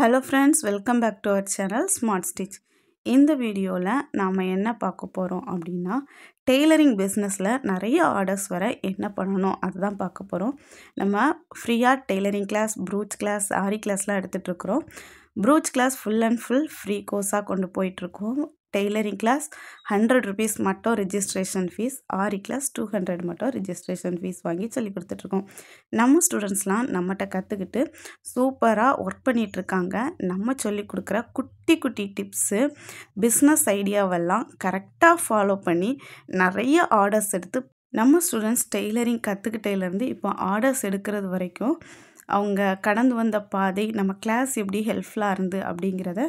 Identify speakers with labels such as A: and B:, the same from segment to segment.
A: hello friends welcome back to our channel smart stitch இந்த வீடியோவில் நாம் என்ன பார்க்க போகிறோம் அப்படின்னா டெய்லரிங் பிஸ்னஸில் நிறைய ஆர்டர்ஸ் வர என்ன பண்ணணும் அதுதான் பார்க்க போகிறோம் நம்ம ஃப்ரீயாக tailoring class brooch class aari கிளாஸ்லாம் எடுத்துகிட்ருக்குறோம் brooch class full and full free கோர்ஸாக கொண்டு போயிட்டுருக்கோம் டெய்லரிங் கிளாஸ் ஹண்ட்ரட் ருபீஸ் மட்டும் registration fees aari class two hundred மட்டும் ரிஜிஸ்ட்ரேஷன் ஃபீஸ் வாங்கி சொல்லி கொடுத்துட்ருக்கோம் நம்ம ஸ்டூடெண்ட்ஸ்லாம் நம்மகிட்ட கற்றுக்கிட்டு சூப்பராக ஒர்க் பண்ணிகிட்ருக்காங்க நம்ம சொல்லிக் கொடுக்குற குட்டி குட்டி டிப்ஸு பிஸ்னஸ் ஐடியாவெல்லாம் கரெக்டாக ஃபாலோ பண்ணி நிறைய ஆர்டர்ஸ் எடுத்து நம்ம ஸ்டூடெண்ட்ஸ் டெய்லரிங் கற்றுக்கிட்டேலேருந்து இப்போ ஆர்டர்ஸ் எடுக்கிறது வரைக்கும் அவங்க கடந்து வந்த பாதை நம்ம கிளாஸ் எப்படி ஹெல்ப்ஃபுல்லாக இருந்து அப்படிங்கிறத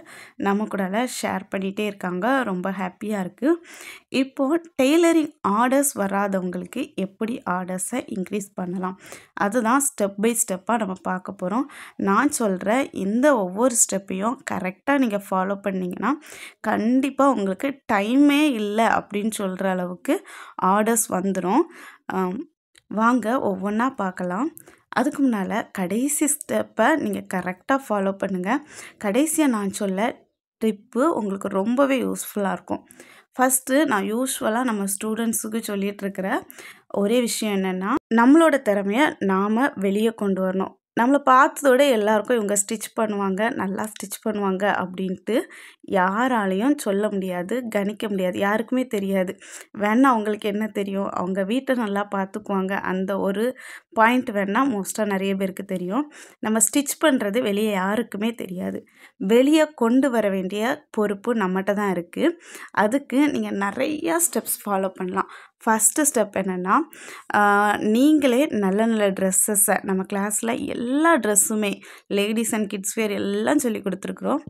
A: நம்ம கூட ஷேர் பண்ணிகிட்டே இருக்காங்க ரொம்ப ஹாப்பியாக இருக்குது இப்போது டெய்லரிங் ஆர்டர்ஸ் வராதவங்களுக்கு எப்படி ஆர்டர்ஸை இன்க்ரீஸ் பண்ணலாம் அதுதான் ஸ்டெப் பை ஸ்டெப்பாக நம்ம பார்க்க போகிறோம் நான் சொல்கிற இந்த ஒவ்வொரு ஸ்டெப்பையும் கரெக்டாக நீங்கள் ஃபாலோ பண்ணிங்கன்னா கண்டிப்பாக உங்களுக்கு டைமே இல்லை அப்படின்னு சொல்கிற அளவுக்கு ஆர்டர்ஸ் வந்துடும் வாங்க ஒவ்வொன்றா பார்க்கலாம் அதுக்கு முன்னால் கடைசி ஸ்டெப்பை நீங்கள் கரெக்டாக ஃபாலோ பண்ணுங்கள் கடைசியாக நான் சொல்ல ட்ரிப்பு உங்களுக்கு ரொம்பவே யூஸ்ஃபுல்லாக இருக்கும் ஃபஸ்ட்டு நான் யூஸ்வலாக நம்ம ஸ்டூடெண்ட்ஸுக்கு சொல்லிகிட்ருக்கிற ஒரே விஷயம் என்னென்னா நம்மளோட திறமையை நாம் வெளியே கொண்டு வரணும் நம்மளை பார்த்ததோட எல்லாருக்கும் இவங்க ஸ்டிச் பண்ணுவாங்க நல்லா ஸ்டிச் பண்ணுவாங்க அப்படின்ட்டு யாராலையும் சொல்ல முடியாது கணிக்க முடியாது யாருக்குமே தெரியாது வேணால் அவங்களுக்கு என்ன தெரியும் அவங்க வீட்டை நல்லா பார்த்துக்குவாங்க அந்த ஒரு பாயிண்ட் வேணால் மோஸ்ட்டாக நிறைய பேருக்கு தெரியும் நம்ம ஸ்டிச் பண்ணுறது வெளியே யாருக்குமே தெரியாது வெளியே கொண்டு வர வேண்டிய பொறுப்பு நம்மகிட்ட தான் இருக்குது அதுக்கு நீங்கள் நிறையா ஸ்டெப்ஸ் ஃபாலோ பண்ணலாம் ஃபஸ்ட்டு ஸ்டெப் என்னென்னா நீங்களே நல்ல நல்ல ட்ரெஸ்ஸஸை நம்ம கிளாஸில் எல்லா ட்ரெஸ்ஸுமே லேடிஸ் அண்ட் கிட்ஸ் வேர் எல்லாம் சொல்லி கொடுத்துருக்குறோம்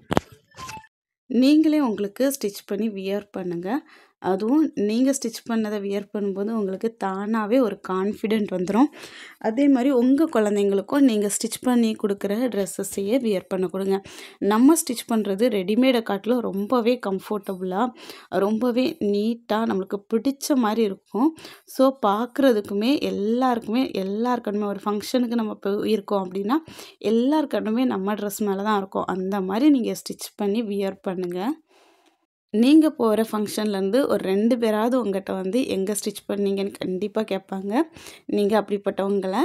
A: நீங்களே உங்களுக்கு ஸ்டிச் பண்ணி வியர் பண்ணுங்கள் அதுவும் நீங்கள் ஸ்டிச் பண்ணதை வியர் பண்ணும்போது உங்களுக்கு தானாகவே ஒரு கான்ஃபிடென்ட் வந்துடும் அதே மாதிரி உங்கள் குழந்தைங்களுக்கும் நீங்கள் ஸ்டிச் பண்ணி கொடுக்குற ட்ரெஸ்ஸஸையே வியர் பண்ண கொடுங்க நம்ம ஸ்டிச் பண்ணுறது ரெடிமேடை காட்டிலும் ரொம்பவே கம்ஃபர்டபுளாக ரொம்பவே நீட்டாக நம்மளுக்கு பிடிச்ச மாதிரி இருக்கும் ஸோ பார்க்குறதுக்குமே எல்லாருக்குமே எல்லாருக்கணுமே ஒரு ஃபங்க்ஷனுக்கு நம்ம இப்போ இருக்கோம் அப்படின்னா எல்லாருக்கணுமே நம்ம ட்ரெஸ் மேலே தான் இருக்கும் அந்த மாதிரி நீங்கள் ஸ்டிச் பண்ணி வியர் பண்ணுங்கள் நீங்கள் போகிற ஃபங்க்ஷன்லேருந்து ஒரு ரெண்டு பேராவது உங்கள்கிட்ட வந்து எங்கே ஸ்டிச் பண்ணீங்கன்னு கண்டிப்பாக கேட்பாங்க நீங்கள் அப்படிப்பட்டவங்களை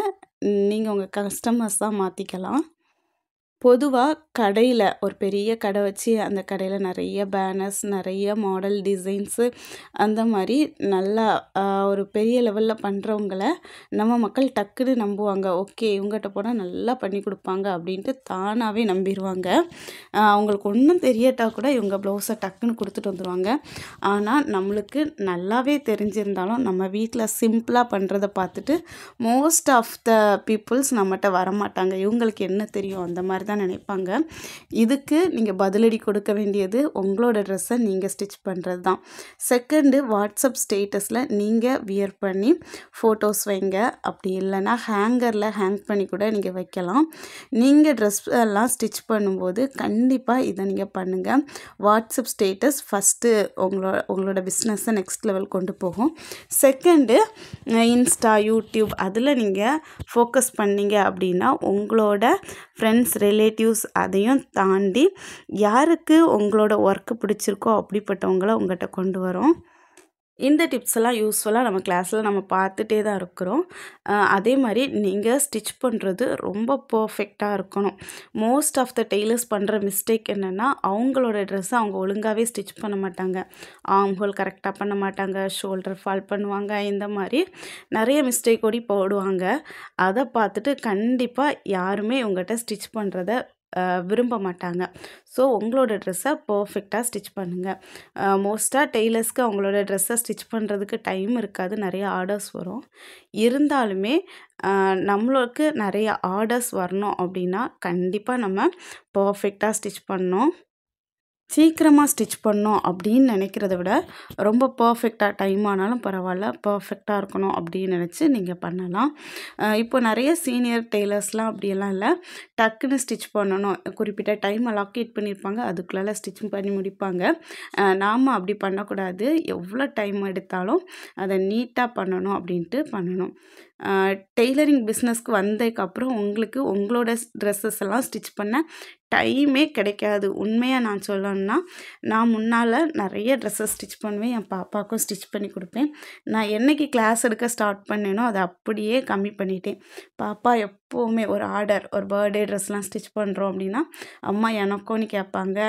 A: நீங்கள் உங்கள் கஸ்டமர்ஸாக மாற்றிக்கலாம் பொதுவாக கடையில் ஒரு பெரிய கடை வச்சு அந்த கடையில் நிறைய பேனர்ஸ் நிறைய மாடல் டிசைன்ஸு அந்த மாதிரி நல்லா ஒரு பெரிய லெவலில் பண்ணுறவங்கள நம்ம மக்கள் டக்குன்னு நம்புவாங்க ஓகே இவங்ககிட்ட போனால் நல்லா பண்ணி கொடுப்பாங்க அப்படின்ட்டு தானாகவே நம்பிடுவாங்க அவங்களுக்கு ஒன்றும் தெரியட்டா கூட இவங்க ப்ளவுஸை டக்குன்னு கொடுத்துட்டு வந்துடுவாங்க ஆனால் நம்மளுக்கு நல்லாவே தெரிஞ்சிருந்தாலும் நம்ம வீட்டில் சிம்பிளாக பண்ணுறதை பார்த்துட்டு மோஸ்ட் ஆஃப் த பீப்புள்ஸ் நம்மகிட்ட வரமாட்டாங்க இவங்களுக்கு என்ன தெரியும் அந்த மாதிரி தான் தான் நினைப்பாங்க இதுக்கு நீங்கள் பதிலடி கொடுக்க வேண்டியது உங்களோட ட்ரெஸ்ஸை நீங்கள் ஸ்டிச் பண்ணுறது தான் செகண்டு வாட்ஸ்அப் ஸ்டேட்டஸில் நீங்கள் வியர் பண்ணி ஃபோட்டோஸ் வைங்க அப்படி இல்லைனா ஹேங்கரில் ஹேங் பண்ணி கூட நீங்கள் வைக்கலாம் நீங்கள் ட்ரெஸ் எல்லாம் ஸ்டிச் பண்ணும்போது கண்டிப்பாக இதை நீங்கள் பண்ணுங்கள் வாட்ஸ்அப் ஸ்டேட்டஸ் ஃபஸ்ட்டு உங்களோட உங்களோட பிஸ்னஸை நெக்ஸ்ட் லெவல் கொண்டு போகும் செகண்டு இன்ஸ்டா யூடியூப் அதில் நீங்கள் ஃபோக்கஸ் பண்ணிங்க அப்படின்னா உங்களோட ஃப்ரெண்ட்ஸ் ரிலே ரிலேட்டிவ்ஸ் அதையும் தாண்டி யாருக்கு உங்களோட ஒர்க்கு பிடிச்சிருக்கோ அப்படிப்பட்டவங்கள உங்கள்கிட்ட கொண்டு வரும் இந்த டிப்ஸ் எல்லாம் யூஸ்ஃபுல்லாக நம்ம கிளாஸில் நம்ம பார்த்துட்டே தான் இருக்கிறோம் அதே மாதிரி நீங்கள் ஸ்டிச் பண்ணுறது ரொம்ப பர்ஃபெக்டாக இருக்கணும் மோஸ்ட் ஆஃப் த டெய்லர்ஸ் பண்ணுற மிஸ்டேக் என்னென்னா அவங்களோட ட்ரெஸ்ஸை அவங்க ஒழுங்காகவே ஸ்டிச் பண்ண மாட்டாங்க ஹோல் கரெக்டாக பண்ண மாட்டாங்க ஷோல்டர் ஃபால் பண்ணுவாங்க இந்த மாதிரி நிறைய மிஸ்டேக் ஓடி போடுவாங்க அதை பார்த்துட்டு கண்டிப்பாக யாருமே உங்கள்கிட்ட ஸ்டிச் பண்ணுறத விரும்ப மாட்டாங்க ஸோ உங்களோட ட்ரெஸ்ஸை பர்ஃபெக்டாக ஸ்டிச் பண்ணுங்கள் மோஸ்ட்டாக டெய்லர்ஸ்க்கு அவங்களோட ட்ரெஸ்ஸை ஸ்டிச் பண்ணுறதுக்கு டைம் இருக்காது நிறைய ஆர்டர்ஸ் வரும் இருந்தாலுமே நம்மளுக்கு நிறைய ஆர்டர்ஸ் வரணும் அப்படின்னா கண்டிப்பாக நம்ம பர்ஃபெக்டாக ஸ்டிச் பண்ணணும் சீக்கிரமாக ஸ்டிச் பண்ணோம் அப்படின்னு நினைக்கிறத விட ரொம்ப பர்ஃபெக்டாக டைம் ஆனாலும் பரவாயில்ல பர்ஃபெக்டாக இருக்கணும் அப்படின்னு நினச்சி நீங்கள் பண்ணலாம் இப்போ நிறைய சீனியர் டெய்லர்ஸ்லாம் அப்படியெல்லாம் இல்லை டக்குன்னு ஸ்டிச் பண்ணணும் குறிப்பிட்ட டைம் லாக்கேட் பண்ணியிருப்பாங்க அதுக்குள்ளால ஸ்டிச் பண்ணி முடிப்பாங்க நாம் அப்படி பண்ணக்கூடாது எவ்வளோ டைம் எடுத்தாலும் அதை நீட்டாக பண்ணணும் அப்படின்ட்டு பண்ணணும் டெய்லரிங் பிஸ்னஸ்க்கு வந்ததுக்கப்புறம் உங்களுக்கு உங்களோட ட்ரெஸ்ஸஸ் எல்லாம் ஸ்டிச் பண்ண டைமே கிடைக்காது உண்மையாக நான் சொல்லணும்னா நான் முன்னால் நிறைய ட்ரெஸ்ஸஸ் ஸ்டிச் பண்ணுவேன் என் பாப்பாவுக்கும் ஸ்டிச் பண்ணி கொடுப்பேன் நான் என்றைக்கு கிளாஸ் எடுக்க ஸ்டார்ட் பண்ணேனோ அதை அப்படியே கம்மி பண்ணிட்டேன் பாப்பா எப்போவுமே ஒரு ஆர்டர் ஒரு பர்த்டே ட்ரெஸ்லாம் ஸ்டிச் பண்ணுறோம் அப்படின்னா அம்மா எனக்கும்னு கேட்பாங்க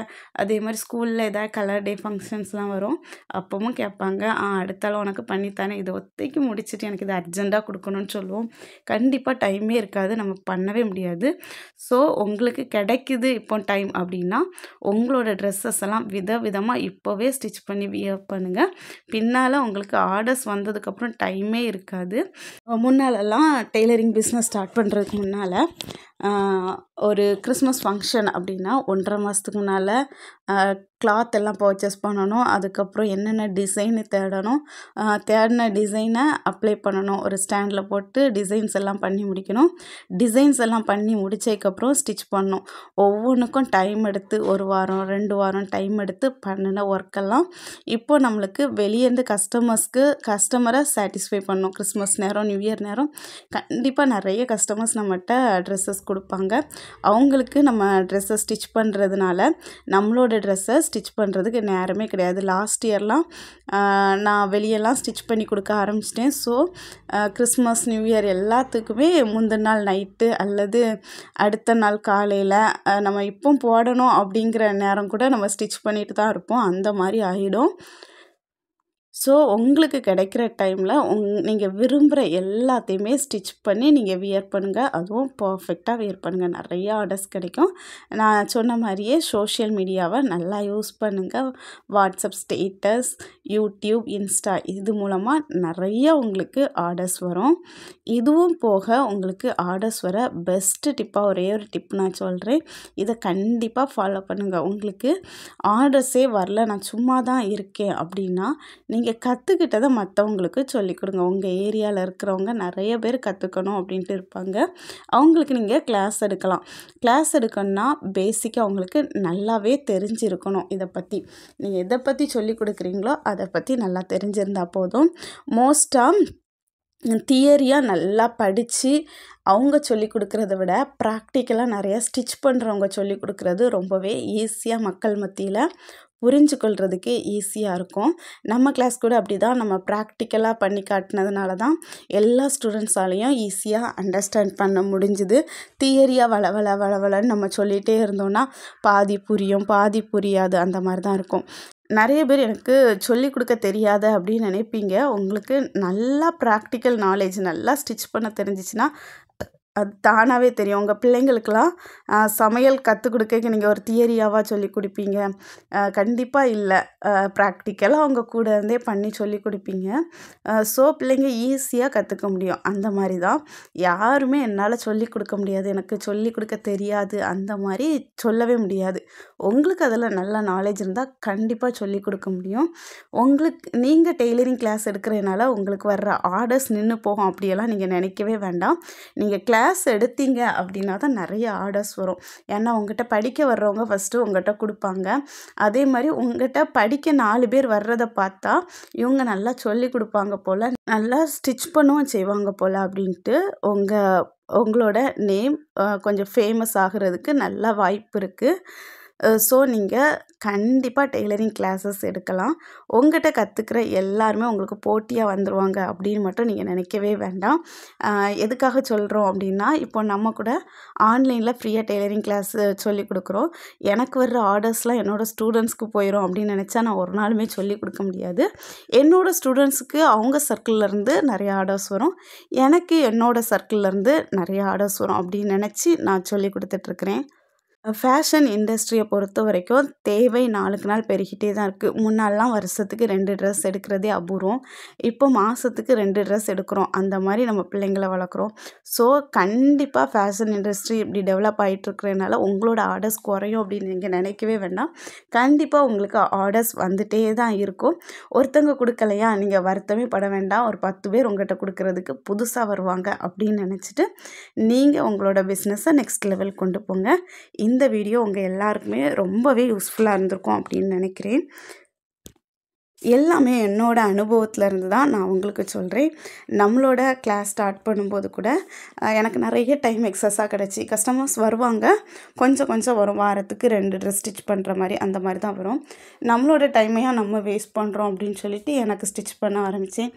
A: அதே மாதிரி ஸ்கூலில் எதாவது கலர் டே ஃபங்க்ஷன்ஸ்லாம் வரும் அப்பவும் கேட்பாங்க ஆ அடுத்தாலும் உனக்கு பண்ணித்தானே இதை ஒத்தைக்கு முடிச்சுட்டு எனக்கு இது அர்ஜெண்ட்டாக கொடுக்கணும் பண்ணணும்னு சொல்லுவோம் கண்டிப்பாக டைமே இருக்காது நம்ம பண்ணவே முடியாது ஸோ உங்களுக்கு கிடைக்குது இப்போ டைம் அப்படின்னா உங்களோட ட்ரெஸ்ஸஸ் எல்லாம் வித விதமாக இப்போவே ஸ்டிச் பண்ணி வியர் பண்ணுங்கள் பின்னால் உங்களுக்கு ஆர்டர்ஸ் வந்ததுக்கப்புறம் டைமே இருக்காது முன்னாலெல்லாம் டெய்லரிங் பிஸ்னஸ் ஸ்டார்ட் பண்ணுறதுக்கு முன்னால் ஒரு கிறிஸ்மஸ் ஃபங்க்ஷன் அப்படின்னா ஒன்றரை மாதத்துக்கு முன்னால் கிளாத் எல்லாம் பர்ச்சேஸ் பண்ணணும் அதுக்கப்புறம் என்னென்ன டிசைனு தேடணும் தேடின டிசைனை அப்ளை பண்ணணும் ஒரு ஸ்டாண்டில் போட்டு டிசைன்ஸ் எல்லாம் பண்ணி முடிக்கணும் டிசைன்ஸ் எல்லாம் பண்ணி முடித்ததுக்கப்புறம் ஸ்டிச் பண்ணணும் ஒவ்வொன்றுக்கும் டைம் எடுத்து ஒரு வாரம் ரெண்டு வாரம் டைம் எடுத்து பண்ணின ஒர்க்கெல்லாம் இப்போ நம்மளுக்கு வெளியேருந்து கஸ்டமர்ஸ்க்கு கஸ்டமரை சாட்டிஸ்ஃபை பண்ணணும் கிறிஸ்மஸ் நேரம் நியூ இயர் நேரம் கண்டிப்பாக நிறைய கஸ்டமர்ஸ் நம்மகிட்ட ட்ரெஸ்ஸஸ் கொடுப்பாங்க அவங்களுக்கு நம்ம ட்ரெஸ்ஸை ஸ்டிச் பண்ணுறதுனால நம்மளோட ட்ரெஸ்ஸஸ் ஸ்டிச் பண்ணுறதுக்கு நேரமே கிடையாது லாஸ்ட் இயர்லாம் நான் வெளியெல்லாம் ஸ்டிச் பண்ணி கொடுக்க ஆரம்பிச்சிட்டேன் ஸோ கிறிஸ்மஸ் நியூ இயர் எல்லாத்துக்குமே முந்தின நாள் நைட்டு அல்லது அடுத்த நாள் காலையில் நம்ம இப்போ போடணும் அப்படிங்கிற நேரம் கூட நம்ம ஸ்டிச் பண்ணிட்டு தான் இருப்போம் அந்த மாதிரி ஆகிடும் ஸோ உங்களுக்கு கிடைக்கிற டைமில் உங் நீங்கள் விரும்புகிற எல்லாத்தையுமே ஸ்டிச் பண்ணி நீங்கள் வியர் பண்ணுங்கள் அதுவும் பர்ஃபெக்டாக வியர் பண்ணுங்கள் நிறையா ஆர்டர்ஸ் கிடைக்கும் நான் சொன்ன மாதிரியே சோஷியல் மீடியாவை நல்லா யூஸ் பண்ணுங்கள் வாட்ஸ்அப் ஸ்டேட்டஸ் யூடியூப் இன்ஸ்டா இது மூலமாக நிறைய உங்களுக்கு ஆர்டர்ஸ் வரும் இதுவும் போக உங்களுக்கு ஆர்டர்ஸ் வர பெஸ்ட்டு டிப்பாக ஒரே ஒரு டிப் நான் சொல்கிறேன் இதை கண்டிப்பாக ஃபாலோ பண்ணுங்கள் உங்களுக்கு ஆர்டர்ஸே வரல நான் சும்மா தான் இருக்கேன் அப்படின்னா நீங்கள் நீங்கள் கற்றுக்கிட்டதை மற்றவங்களுக்கு சொல்லி கொடுங்க உங்கள் ஏரியாவில் இருக்கிறவங்க நிறைய பேர் கற்றுக்கணும் அப்படின்ட்டு இருப்பாங்க அவங்களுக்கு நீங்கள் கிளாஸ் எடுக்கலாம் கிளாஸ் எடுக்கணும்னா பேசிக்காக அவங்களுக்கு நல்லாவே தெரிஞ்சிருக்கணும் இதை பற்றி நீங்கள் எதை பற்றி சொல்லிக் கொடுக்குறீங்களோ அதை பற்றி நல்லா தெரிஞ்சிருந்தால் போதும் மோஸ்ட்டாக தியரியாக நல்லா படித்து அவங்க சொல்லிக் கொடுக்குறத விட ப்ராக்டிக்கலாக நிறையா ஸ்டிச் பண்ணுறவங்க சொல்லிக் கொடுக்கறது ரொம்பவே ஈஸியாக மக்கள் மத்தியில் புரிஞ்சு கொள்கிறதுக்கு ஈஸியாக இருக்கும் நம்ம கிளாஸ் கூட அப்படி தான் நம்ம ப்ராக்டிக்கலாக பண்ணி காட்டினதுனால தான் எல்லா ஸ்டூடெண்ட்ஸாலையும் ஈஸியாக அண்டர்ஸ்டாண்ட் பண்ண முடிஞ்சுது தியரியாக வள வள வளன்னு நம்ம சொல்லிகிட்டே இருந்தோன்னா பாதி புரியும் பாதி புரியாது அந்த மாதிரி தான் இருக்கும் நிறைய பேர் எனக்கு சொல்லிக் கொடுக்க தெரியாத அப்படின்னு நினைப்பீங்க உங்களுக்கு நல்லா ப்ராக்டிக்கல் நாலேஜ் நல்லா ஸ்டிச் பண்ண தெரிஞ்சிச்சுன்னா அது தானாகவே தெரியும் உங்கள் பிள்ளைங்களுக்கெல்லாம் சமையல் கற்றுக் கொடுக்க நீங்கள் ஒரு தியரியாவாக சொல்லி கொடுப்பீங்க கண்டிப்பாக இல்லை ப்ராக்டிக்கலாக அவங்க கூட இருந்தே பண்ணி சொல்லி கொடுப்பீங்க ஸோ பிள்ளைங்க ஈஸியாக கற்றுக்க முடியும் அந்த மாதிரி தான் யாருமே என்னால் சொல்லி கொடுக்க முடியாது எனக்கு சொல்லி கொடுக்க தெரியாது அந்த மாதிரி சொல்லவே முடியாது உங்களுக்கு அதில் நல்ல நாலேஜ் இருந்தால் கண்டிப்பாக சொல்லி கொடுக்க முடியும் உங்களுக்கு நீங்கள் டெய்லரிங் கிளாஸ் எடுக்கிறதுனால உங்களுக்கு வர்ற ஆர்டர்ஸ் நின்று போகும் அப்படியெல்லாம் நீங்கள் நினைக்கவே வேண்டாம் நீங்கள் கிளாஸ் கிளாஸ் எடுத்தீங்க அப்படின்னா தான் நிறைய ஆர்டர்ஸ் வரும் ஏன்னா உங்கள்கிட்ட படிக்க வர்றவங்க ஃபஸ்ட்டு உங்கள்கிட்ட கொடுப்பாங்க அதே மாதிரி உங்கள்கிட்ட படிக்க நாலு பேர் வர்றதை பார்த்தா இவங்க நல்லா சொல்லி கொடுப்பாங்க போல் நல்லா ஸ்டிச் பண்ணவும் செய்வாங்க போல் அப்படின்ட்டு உங்கள் உங்களோட நேம் கொஞ்சம் ஃபேமஸ் ஆகிறதுக்கு நல்லா வாய்ப்பு இருக்குது ஸோ நீங்கள் கண்டிப்பாக டெய்லரிங் கிளாஸஸ் எடுக்கலாம் உங்கள்கிட்ட கற்றுக்கிற எல்லாருமே உங்களுக்கு போட்டியாக வந்துடுவாங்க அப்படின்னு மட்டும் நீங்கள் நினைக்கவே வேண்டாம் எதுக்காக சொல்கிறோம் அப்படின்னா இப்போ நம்ம கூட ஆன்லைனில் ஃப்ரீயாக டெய்லரிங் கிளாஸ் சொல்லி கொடுக்குறோம் எனக்கு வர்ற ஆர்டர்ஸ்லாம் என்னோடய ஸ்டூடெண்ட்ஸ்க்கு போயிடும் அப்படின்னு நினச்சா நான் ஒரு நாளுமே சொல்லி கொடுக்க முடியாது என்னோடய ஸ்டூடெண்ட்ஸுக்கு அவங்க சர்க்கிள்லேருந்து நிறைய ஆர்டர்ஸ் வரும் எனக்கு என்னோடய சர்க்கிள்லேருந்து நிறைய ஆர்டர்ஸ் வரும் அப்படின்னு நினச்சி நான் சொல்லி கொடுத்துட்ருக்குறேன் ஃபேஷன் இண்டஸ்ட்ரியை பொறுத்த வரைக்கும் தேவை நாளுக்கு நாள் பெருகிட்டே தான் இருக்குது முன்னாலெலாம் வருஷத்துக்கு ரெண்டு ட்ரெஸ் எடுக்கிறதே அபூர்வம் இப்போ மாதத்துக்கு ரெண்டு ட்ரெஸ் எடுக்கிறோம் அந்த மாதிரி நம்ம பிள்ளைங்களை வளர்க்குறோம் ஸோ கண்டிப்பாக ஃபேஷன் இண்டஸ்ட்ரி இப்படி டெவலப் ஆகிட்டுருக்கிறதுனால உங்களோட ஆர்டர்ஸ் குறையும் அப்படின்னு நீங்கள் நினைக்கவே வேண்டாம் கண்டிப்பாக உங்களுக்கு ஆர்டர்ஸ் வந்துட்டே தான் இருக்கும் ஒருத்தங்க கொடுக்கலையா நீங்கள் வருத்தமே பட வேண்டாம் ஒரு பத்து பேர் உங்கள்கிட்ட கொடுக்கறதுக்கு புதுசாக வருவாங்க அப்படின்னு நினச்சிட்டு நீங்கள் உங்களோட பிஸ்னஸை நெக்ஸ்ட் லெவல் கொண்டு போங்க இந்த வீடியோ உங்கள் எல்லாருக்குமே ரொம்பவே யூஸ்ஃபுல்லாக இருந்திருக்கும் அப்படின்னு நினைக்கிறேன் எல்லாமே என்னோட அனுபவத்தில் இருந்து தான் நான் உங்களுக்கு சொல்கிறேன் நம்மளோட கிளாஸ் ஸ்டார்ட் பண்ணும்போது கூட எனக்கு நிறைய டைம் எக்ஸஸாக கிடச்சி கஸ்டமர்ஸ் வருவாங்க கொஞ்சம் கொஞ்சம் வரும் வாரத்துக்கு ரெண்டு ட்ரெஸ் ஸ்டிச் பண்ணுற மாதிரி அந்த மாதிரி தான் வரும் நம்மளோட டைமையாக நம்ம வேஸ்ட் பண்ணுறோம் அப்படின்னு சொல்லிட்டு எனக்கு ஸ்டிச் பண்ண ஆரம்பித்தேன்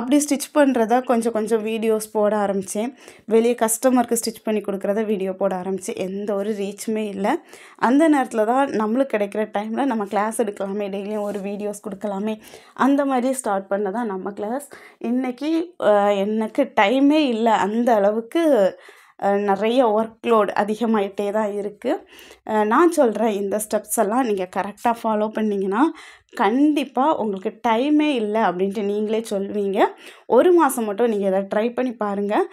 A: அப்படி ஸ்டிச் பண்ணுறத கொஞ்சம் கொஞ்சம் வீடியோஸ் போட ஆரம்பித்தேன் வெளியே கஸ்டமருக்கு ஸ்டிச் பண்ணி கொடுக்குறத வீடியோ போட ஆரம்பித்தேன் எந்த ஒரு ரீச்சுமே இல்லை அந்த நேரத்தில் தான் நம்மளுக்கு கிடைக்கிற டைமில் நம்ம கிளாஸ் எடுக்கலாமே டெய்லியும் ஒரு வீடியோஸ் கொடுக்கலாம் எல்லாமே அந்த மாதிரி ஸ்டார்ட் பண்ணதான் நம்ம கிளாஸ் இன்றைக்கி எனக்கு டைமே இல்லை அந்த அளவுக்கு நிறைய ஒர்க் லோடு அதிகமாகிட்டே தான் இருக்குது நான் சொல்கிறேன் இந்த ஸ்டெப்ஸ் எல்லாம் நீங்கள் கரெக்டாக ஃபாலோ பண்ணிங்கன்னா கண்டிப்பாக உங்களுக்கு டைமே இல்லை அப்படின்ட்டு நீங்களே சொல்லுவீங்க ஒரு மாதம் மட்டும் நீங்கள் இதை ட்ரை பண்ணி பாருங்கள்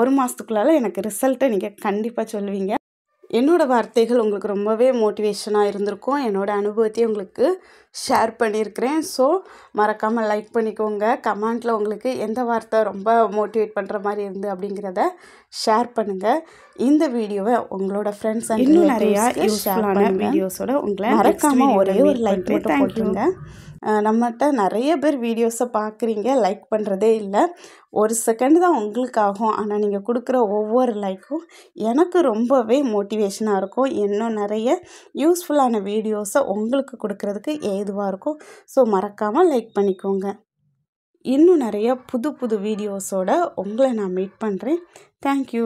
A: ஒரு மாதத்துக்குள்ளால எனக்கு ரிசல்ட்டை நீங்கள் கண்டிப்பாக சொல்லுவீங்க என்னோடய வார்த்தைகள் உங்களுக்கு ரொம்பவே மோட்டிவேஷனாக இருந்திருக்கும் என்னோடய அனுபவத்தையும் உங்களுக்கு ஷேர் பண்ணியிருக்கிறேன் ஸோ மறக்காமல் லைக் பண்ணிக்கோங்க கமெண்ட்டில் உங்களுக்கு எந்த வார்த்தை ரொம்ப மோட்டிவேட் பண்ணுற மாதிரி இருந்து அப்படிங்கிறத ஷேர் பண்ணுங்கள் இந்த வீடியோவை உங்களோட ஃப்ரெண்ட்ஸ் அண்ட் இன்னும் நிறையா பண்ண வீடியோஸோட உங்களை மறக்காமல் ஒரே ஒரு லைக் மட்டும் போட்டுருங்க நம்மகிட்ட நிறைய பேர் வீடியோஸை பார்க்குறீங்க லைக் பண்ணுறதே இல்லை ஒரு செகண்ட் தான் உங்களுக்காகும் ஆனால் நீங்கள் கொடுக்குற ஒவ்வொரு லைக்கும் எனக்கு ரொம்பவே மோட்டிவேஷனாக இருக்கும் இன்னும் நிறைய யூஸ்ஃபுல்லான வீடியோஸை உங்களுக்கு கொடுக்குறதுக்கு ஏதுவாக இருக்கும் ஸோ மறக்காமல் லைக் பண்ணிக்கோங்க இன்னும் நிறைய புது புது வீடியோஸோட உங்களை நான் மீட் பண்ணுறேன் தேங்க்யூ